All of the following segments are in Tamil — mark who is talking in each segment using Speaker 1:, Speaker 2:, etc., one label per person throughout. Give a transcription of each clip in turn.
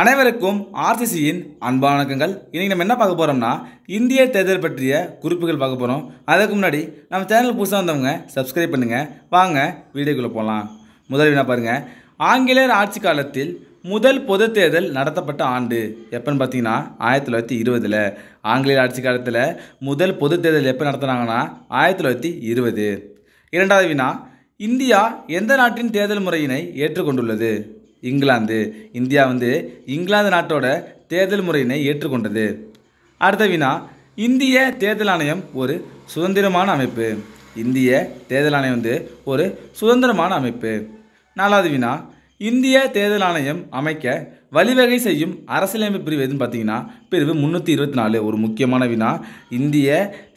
Speaker 1: அனைவருக்கும் ஆர்சிசியின் அன்பான வணக்கங்கள் இன்றைக்கி நம்ம என்ன பார்க்க போகிறோம்னா இந்திய தேர்தல் பற்றிய குறிப்புகள் பார்க்க போகிறோம் அதுக்கு முன்னாடி நம்ம சேனல் புதுசாக வந்தவங்க சப்ஸ்கிரைப் பண்ணுங்கள் வாங்க வீடியோக்குள்ளே போகலாம் முதல் என்ன பாருங்கள் ஆங்கிலேயர் ஆட்சி காலத்தில் முதல் பொது தேர்தல் நடத்தப்பட்ட ஆண்டு எப்போன்னு பார்த்தீங்கன்னா ஆயிரத்தி தொள்ளாயிரத்தி இருபதில் ஆங்கிலேயர் ஆட்சி காலத்தில் முதல் பொது தேர்தல் எப்போ நடத்துனாங்கன்னா ஆயிரத்தி தொள்ளாயிரத்தி இருபது இரண்டாவது வினா இந்தியா எந்த நாட்டின் தேர்தல் முறையினை ஏற்றுக்கொண்டுள்ளது இங்கிலாந்து இந்தியா வந்து இங்கிலாந்து நாட்டோட தேர்தல் முறையினை ஏற்றுக்கொண்டது அடுத்த வினா இந்திய தேர்தல் ஆணையம் ஒரு சுதந்திரமான அமைப்பு இந்திய தேர்தல் ஆணையம் வந்து ஒரு சுதந்திரமான அமைப்பு நாலாவது வினா இந்திய தேர்தல் ஆணையம் அமைக்க வழிவகை செய்யும் அரசியலமைப்பு பிரிவு எதுன்னு பார்த்தீங்கன்னா பிரிவு முந்நூற்றி இருபத்தி நாலு ஒரு முக்கியமான வினா இந்திய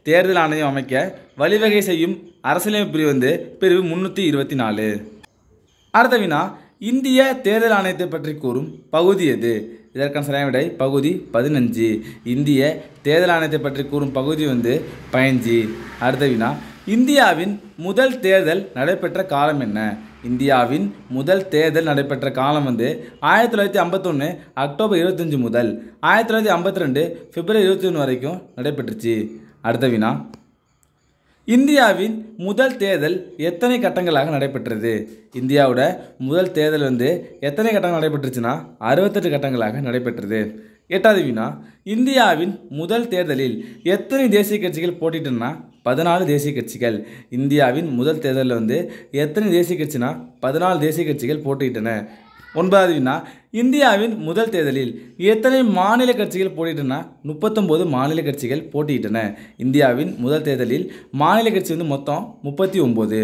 Speaker 1: தேர்தல் ஆணையம் அமைக்க வழிவகை செய்யும் அரசியலமைப்பு பிரிவு வந்து பிரிவு முந்நூற்றி இருபத்தி நாலு அடுத்த வினா இந்திய தேர்தல் ஆணையத்தை பற்றி கூறும் பகுதி எது இதற்கான சரியான விடை பகுதி பதினஞ்சு இந்திய தேர்தல் ஆணையத்தை பற்றி கூறும் பகுதி வந்து பயஞ்சு அடுத்த வினா இந்தியாவின் முதல் தேர்தல் நடைபெற்ற காலம் என்ன இந்தியாவின் முதல் தேர்தல் நடைபெற்ற காலம் வந்து ஆயிரத்தி தொள்ளாயிரத்தி ஐம்பத்தொன்று அக்டோபர் இருபத்தஞ்சு முதல் ஆயிரத்தி தொள்ளாயிரத்தி ஐம்பத்தி ரெண்டு பிப்ரவரி இருபத்தி ஒன்று வரைக்கும் நடைபெற்றுச்சு அடுத்த வினா இந்தியாவின் முதல் தேர்தல் எத்தனை கட்டங்களாக நடைபெற்றது இந்தியாவோட முதல் தேர்தல் வந்து எத்தனை கட்டங்கள் நடைபெற்றுச்சுன்னா அறுபத்தெட்டு கட்டங்களாக நடைபெற்றது எட்டாவது வினா இந்தியாவின் முதல் தேர்தலில் எத்தனை தேசிய கட்சிகள் போட்டிட்டுன்னா பதினாலு தேசிய கட்சிகள் இந்தியாவின் முதல் தேர்தலில் வந்து எத்தனை தேசிய கட்சினா பதினாலு தேசிய கட்சிகள் போட்டியிட்டன ஒன்பதாவது வினா இந்தியாவின் முதல் தேர்தலில் எத்தனை மாநில கட்சிகள் போட்டிட்டன முப்பத்தொம்போது மாநில கட்சிகள் போட்டியிட்டன இந்தியாவின் முதல் தேர்தலில் மாநில கட்சி வந்து மொத்தம் முப்பத்தி ஒம்பது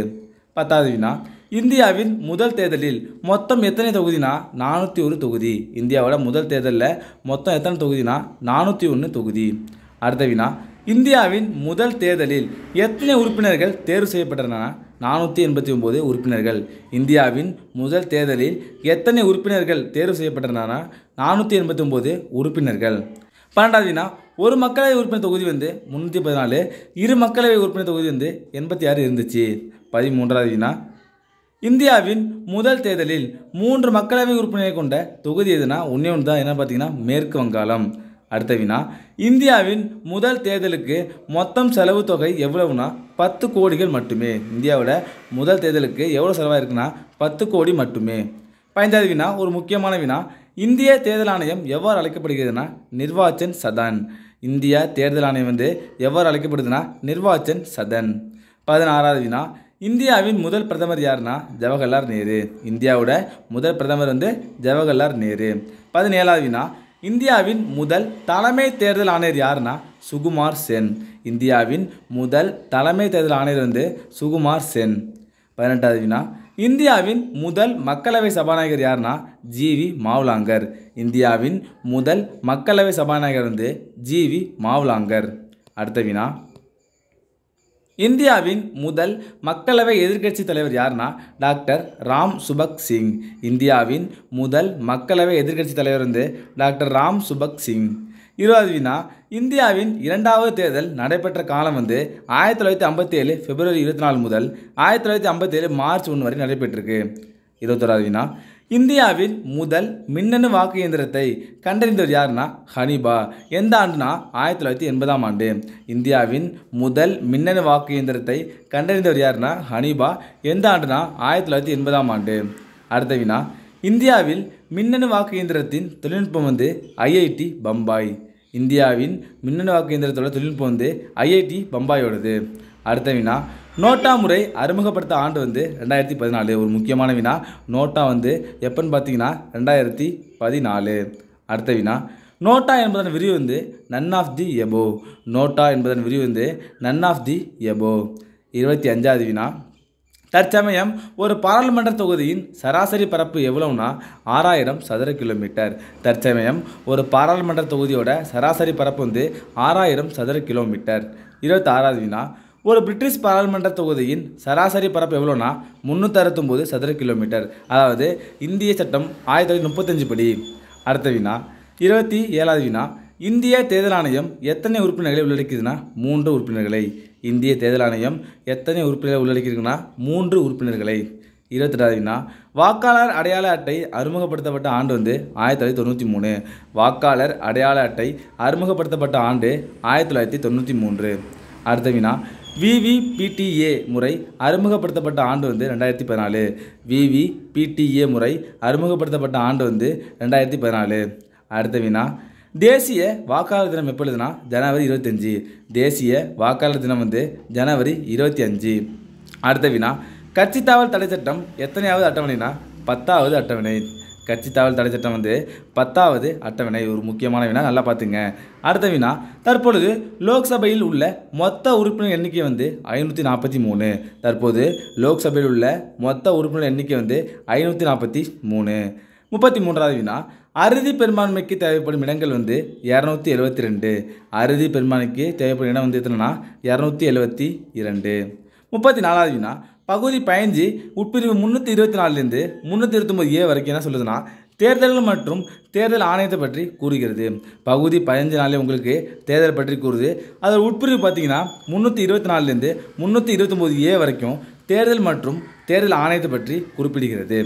Speaker 1: பத்தாவது வினா இந்தியாவின் முதல் தேர்தலில் மொத்தம் எத்தனை தொகுதினா நானூற்றி ஒரு தொகுதி இந்தியாவோட முதல் தேர்தலில் மொத்தம் எத்தனை தொகுதினா நானூற்றி ஒன்று தொகுதி அடுத்த வினா இந்தியாவின் முதல் தேர்தலில் எத்தனை உறுப்பினர்கள் தேர்வு செய்யப்பட்டனா நானூற்றி எண்பத்தி ஒம்பது உறுப்பினர்கள் இந்தியாவின் முதல் தேர்தலில் எத்தனை உறுப்பினர்கள் தேர்வு செய்யப்பட்டனா நானூற்றி எண்பத்தி ஒம்பது உறுப்பினர்கள் பன்னெண்டாவது வினா ஒரு மக்களவை உறுப்பினர் தொகுதி வந்து முந்நூற்றி பதினாலு இரு மக்களவை உறுப்பினர் தொகுதி வந்து எண்பத்தி ஆறு இருந்துச்சு பதிமூன்றாவது வினா இந்தியாவின் முதல் தேர்தலில் மூன்று மக்களவை உறுப்பினரை கொண்ட தொகுதி எதுனா ஒன்றே ஒன்று தான் என்ன பார்த்தீங்கன்னா மேற்கு வங்காளம் அடுத்த வினா இந்தியாவின் முதல் தேர்தலுக்கு மொத்தம் செலவு தொகை எவ்வளவுனா பத்து கோடிகள் மட்டுமே இந்தியாவோட முதல் தேர்தலுக்கு எவ்வளோ செலவாயிருக்குன்னா பத்து கோடி மட்டுமே பதினஞ்சாவது வினா ஒரு முக்கியமான வினா இந்திய தேர்தல் ஆணையம் எவ்வாறு அழைக்கப்படுகிறதுனா நிர்வாச்சன் சதன் இந்தியா தேர்தல் ஆணையம் வந்து எவ்வாறு அழைக்கப்படுதுன்னா நிர்வாச்சன் சதன் பதினாறாவது வினா இந்தியாவின் முதல் பிரதமர் யாருன்னா ஜவஹர்லால் நேரு இந்தியாவோட முதல் பிரதமர் வந்து ஜவஹர்லால் நேரு பதினேழாவது வினா இந்தியாவின் முதல் தலைமை தேர்தல் ஆணையர் யாருன்னா சுகுமார் சென் இந்தியாவின் முதல் தலைமை தேர்தல் ஆணையர் வந்து சுகுமார் சென் பதினெட்டாவது வினா இந்தியாவின் முதல் மக்களவை சபாநாயகர் யார்னா வி மாவ்லாங்கர் இந்தியாவின் முதல் மக்களவை சபாநாயகர் வந்து ஜிவி மாவ்லாங்கர் அடுத்த வினா இந்தியாவின் முதல் மக்களவை எதிர்க்கட்சித் தலைவர் யார்னா டாக்டர் ராம் சுபக் சிங் இந்தியாவின் முதல் மக்களவை எதிர்க்கட்சித் தலைவர் வந்து டாக்டர் ராம் சுபக் சிங் இருபது வினா இந்தியாவின் இரண்டாவது தேர்தல் நடைபெற்ற காலம் வந்து ஆயிரத்தி தொள்ளாயிரத்தி ஐம்பத்தி ஏழு பிப்ரவரி இருபத்தி நாலு முதல் ஆயிரத்தி தொள்ளாயிரத்தி ஐம்பத்தி ஏழு மார்ச் ஒன்று வரை நடைபெற்றிருக்கு இருபத்தொராது வினா இந்தியாவின் முதல் மின்னணு வாக்கு இயந்திரத்தை கண்டறிந்தவர் யார்னா ஹனிபா எந்த ஆண்டுனா ஆயிரத்தி தொள்ளாயிரத்தி எண்பதாம் ஆண்டு இந்தியாவின் முதல் மின்னணு வாக்கு இயந்திரத்தை கண்டறிந்தவர் யார்னா ஹனிபா எந்த ஆண்டுனா ஆயிரத்தி தொள்ளாயிரத்தி எண்பதாம் ஆண்டு அடுத்த வினா இந்தியாவில் மின்னணு வாக்கு இயந்திரத்தின் தொழில்நுட்பம் வந்து ஐஐடி பம்பாய் இந்தியாவின் மின்னணு வாக்கு இயந்திரத்தோட தொழில்நுட்பம் வந்து ஐஐடி பம்பாயோடது அடுத்த வினா நோட்டா முறை அறிமுகப்படுத்த ஆண்டு வந்து ரெண்டாயிரத்தி பதினாலு ஒரு முக்கியமான வினா நோட்டா வந்து எப்போன்னு பார்த்தீங்கன்னா ரெண்டாயிரத்தி பதினாலு அடுத்த வினா நோட்டா என்பதன் விரிவு வந்து none of the above NOTA என்பதன் விரிவு வந்து நன் ஆஃப் தி எபோ இருபத்தி அஞ்சாவது வினா தற்சமயம் ஒரு பாராளுமன்ற தொகுதியின் சராசரி பரப்பு எவ்வளவுனா ஆறாயிரம் சதுர கிலோமீட்டர் தற்சமயம் ஒரு பாராளுமன்ற தொகுதியோட சராசரி பரப்பு வந்து ஆறாயிரம் சதுர கிலோமீட்டர் வினா ஒரு பிரிட்டிஷ் பாராளுமன்ற தொகுதியின் சராசரி பரப்பு எவ்வளோனா முந்நூற்றறுபத்தொம்போது சதுர கிலோமீட்டர் அதாவது இந்திய சட்டம் ஆயிரத்தி தொள்ளாயிரத்தி முப்பத்தஞ்சு படி அடுத்த வினா இருபத்தி ஏழாவது வினா இந்திய தேர்தல் ஆணையம் எத்தனை உறுப்பினர்களை உள்ளடக்கியதுன்னா மூன்று உறுப்பினர்களை இந்திய தேர்தல் ஆணையம் எத்தனை உறுப்பினர்களை உள்ளடக்கியிருக்குன்னா மூன்று உறுப்பினர்களை இருபத்தெட்டாவதுனா வாக்காளர் அடையாள அட்டை அறிமுகப்படுத்தப்பட்ட ஆண்டு வந்து ஆயிரத்தி தொள்ளாயிரத்தி தொண்ணூற்றி மூணு வாக்காளர் அடையாள அட்டை அறிமுகப்படுத்தப்பட்ட ஆண்டு ஆயிரத்தி தொள்ளாயிரத்தி தொண்ணூற்றி மூன்று அடுத்த வினா விவிபிடிஏ முறை அறிமுகப்படுத்தப்பட்ட ஆண்டு வந்து ரெண்டாயிரத்தி பதினாலு விவிபிடிஏ முறை அறிமுகப்படுத்தப்பட்ட ஆண்டு வந்து ரெண்டாயிரத்தி பதினாலு அடுத்த வினா தேசிய வாக்காளர் தினம் எப்பொழுதுனா ஜனவரி இருபத்தஞ்சி தேசிய வாக்காளர் தினம் வந்து ஜனவரி இருபத்தி அஞ்சு அடுத்த வினா கட்சி தாவல் தடை சட்டம் எத்தனையாவது அட்டவணைனா பத்தாவது அட்டவணை கட்சி தாவல் தடை சட்டம் வந்து பத்தாவது அட்டவணை ஒரு முக்கியமான வினா நல்லா பார்த்துங்க அடுத்த வினா தற்பொழுது லோக்சபையில் உள்ள மொத்த உறுப்பினர் எண்ணிக்கை வந்து ஐநூற்றி நாற்பத்தி மூணு தற்போது லோக்சபையில் உள்ள மொத்த உறுப்பினர் எண்ணிக்கை வந்து ஐநூற்றி நாற்பத்தி மூணு முப்பத்தி மூன்றாவது வினா அறுதி பெரும்பான்மைக்கு தேவைப்படும் இடங்கள் வந்து இரநூத்தி எழுபத்தி ரெண்டு அறுதி பெரும்பான்மைக்கு தேவைப்படும் இடம் வந்து எத்தனைனா இரநூத்தி எழுபத்தி இரண்டு முப்பத்தி நாலாவது வினா பகுதி பயஞ்சு உட்பிரிவு முந்நூற்றி இருபத்தி நாலுலேருந்து முந்நூற்றி இருபத்தொம்போது ஏ வரைக்கும் என்ன சொல்லுதுன்னா தேர்தல்கள் மற்றும் தேர்தல் ஆணையத்தை பற்றி கூறுகிறது பகுதி பதினஞ்சு நாளே உங்களுக்கு தேர்தல் பற்றி கூறுது அதில் உட்பிரிவு பார்த்திங்கன்னா முந்நூற்றி இருபத்தி நாலுலேருந்து முந்நூற்றி இருபத்தொம்போது ஏ வரைக்கும் தேர்தல் மற்றும் தேர்தல் ஆணையத்தை பற்றி குறிப்பிடுகிறது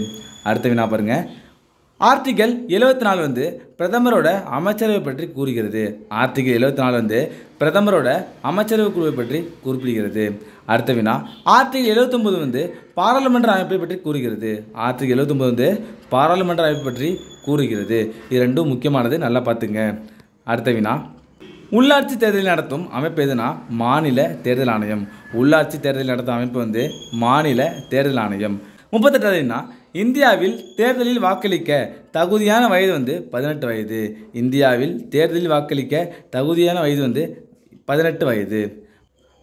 Speaker 1: அடுத்த வினா பாருங்கள் ஆர்டிகல் எழுபத்தி நாலு வந்து பிரதமரோட அமைச்சரவை பற்றி கூறுகிறது ஆர்டிகல் எழுபத்தி நாலு வந்து பிரதமரோட அமைச்சரவை குழுவை பற்றி குறிப்பிடுகிறது அடுத்த வினா ஆர்டிகல் எழுபத்தொம்பது வந்து பாராளுமன்ற அமைப்பை பற்றி கூறுகிறது ஆர்டிகல் எழுபத்தொம்பது வந்து பாராளுமன்ற அமைப்பை பற்றி கூறுகிறது இது ரெண்டும் முக்கியமானது நல்லா பார்த்துங்க அடுத்த வினா உள்ளாட்சி தேர்தலில் நடத்தும் அமைப்பு எதுனா மாநில தேர்தல் ஆணையம் உள்ளாட்சி தேர்தல் நடத்தும் அமைப்பு வந்து மாநில தேர்தல் ஆணையம் முப்பத்தெட்டாவதுனா இந்தியாவில் தேர்தலில் வாக்களிக்க தகுதியான வயது வந்து பதினெட்டு வயது இந்தியாவில் தேர்தலில் வாக்களிக்க தகுதியான வயது வந்து பதினெட்டு வயது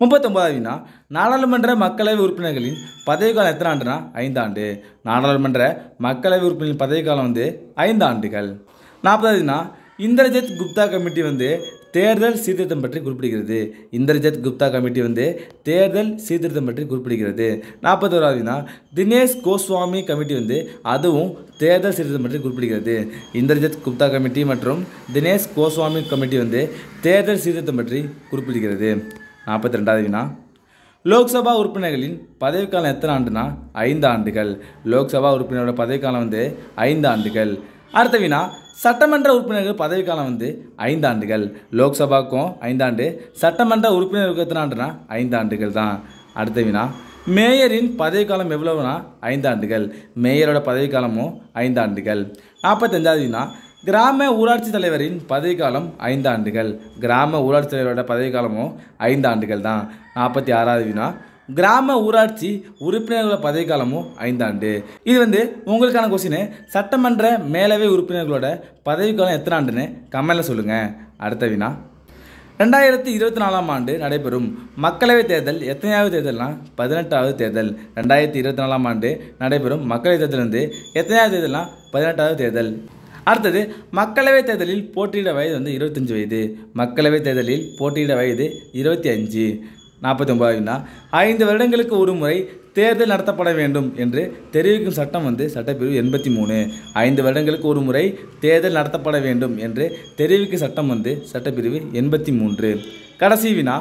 Speaker 1: முப்பத்தொம்பதாவதுனா நாடாளுமன்ற மக்களவை உறுப்பினர்களின் பதவிக்காலம் எத்தனை ஆண்டுனா ஐந்தாண்டு நாடாளுமன்ற மக்களவை உறுப்பினர்களின் பதவிக்காலம் வந்து ஐந்து ஆண்டுகள் நாற்பதாவதுனா இந்திரஜித் குப்தா கமிட்டி வந்து தேர்தல் சீர்திருத்தம் பற்றி குறிப்பிடுகிறது இந்திரஜித் குப்தா கமிட்டி வந்து தேர்தல் சீர்திருத்தம் பற்றி குறிப்பிடுகிறது நாற்பத்தோராவதுனா தினேஷ் கோஸ்வாமி கமிட்டி வந்து அதுவும் தேர்தல் சீர்திருத்தம் பற்றி குறிப்பிடுகிறது இந்திரஜித் குப்தா கமிட்டி மற்றும் தினேஷ் கோஸ்வாமி கமிட்டி வந்து தேர்தல் சீர்திருத்தம் பற்றி குறிப்பிடுகிறது நாற்பத்தி ரெண்டாவது வினா லோக்சபா உறுப்பினர்களின் பதவிக்காலம் எத்தனை ஆண்டுனா ஐந்து ஆண்டுகள் லோக்சபா உறுப்பினரோட பதவிக்காலம் வந்து ஐந்து ஆண்டுகள் அடுத்த வினா சட்டமன்ற உறுப்பினர்கள் பதவிக்காலம் வந்து ஐந்தாண்டுகள் லோக்சபாக்கும் ஐந்தாண்டு சட்டமன்ற உறுப்பினர்கள் எத்தனை ஐந்து ஐந்தாண்டுகள் தான் அடுத்த வினா மேயரின் பதவிக்காலம் எவ்வளவுனா ஐந்தாண்டுகள் மேயரோட பதவிக்காலமும் ஐந்தாண்டுகள் நாற்பத்தஞ்சாவது வினா கிராம ஊராட்சி தலைவரின் பதவிக்காலம் ஐந்தாண்டுகள் கிராம ஊராட்சி தலைவரோட பதவிக்காலமும் ஐந்தாண்டுகள் தான் நாற்பத்தி ஆறாவது வினா கிராம ஊராட்சி உறுப்பினர்களோட பதவிக்காலமும் ஐந்தாண்டு இது வந்து உங்களுக்கான கொஸ்டின் சட்டமன்ற மேலவை உறுப்பினர்களோட பதவிக்காலம் எத்தனை ஆண்டுன்னு கமெண்டில் சொல்லுங்கள் அடுத்த வினா ரெண்டாயிரத்தி இருபத்தி நாலாம் ஆண்டு நடைபெறும் மக்களவைத் தேர்தல் எத்தனையாவது தேர்தல்னா பதினெட்டாவது தேர்தல் ரெண்டாயிரத்தி இருபத்தி நாலாம் ஆண்டு நடைபெறும் மக்களவைத் தேர்தல் வந்து எத்தனையாவது தேர்தல்னா பதினெட்டாவது தேர்தல் அடுத்தது மக்களவைத் தேர்தலில் போட்டியிட வயது வந்து இருபத்தஞ்சி வயது மக்களவைத் தேர்தலில் போட்டியிட வயது இருபத்தி அஞ்சு நாற்பத்தி ஒன்பதாவதுனா ஐந்து வருடங்களுக்கு ஒரு முறை தேர்தல் நடத்தப்பட வேண்டும் என்று தெரிவிக்கும் சட்டம் வந்து சட்டப்பிரிவு எண்பத்தி மூணு ஐந்து வருடங்களுக்கு ஒரு முறை தேர்தல் நடத்தப்பட வேண்டும் என்று தெரிவிக்கும் சட்டம் வந்து சட்டப்பிரிவு எண்பத்தி மூன்று கடைசி வினா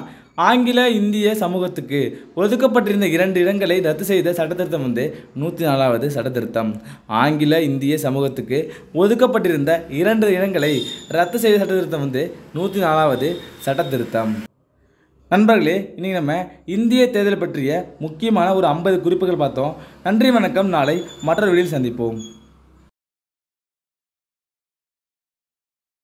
Speaker 1: ஆங்கில இந்திய சமூகத்துக்கு ஒதுக்கப்பட்டிருந்த இரண்டு இடங்களை ரத்து செய்த சட்டத்திருத்தம் வந்து நூற்றி நாலாவது சட்டத்திருத்தம் ஆங்கில இந்திய சமூகத்துக்கு ஒதுக்கப்பட்டிருந்த இரண்டு இடங்களை ரத்து செய்த சட்டத்திருத்தம் வந்து நூற்றி நாலாவது சட்டத்திருத்தம் நண்பர்களே இன்றைக்கி நம்ம இந்திய தேர்தல் பற்றிய முக்கியமான ஒரு ஐம்பது குறிப்புகள் பார்த்தோம் நன்றி வணக்கம் நாளை மற்றொரு வீடியில் சந்திப்போம்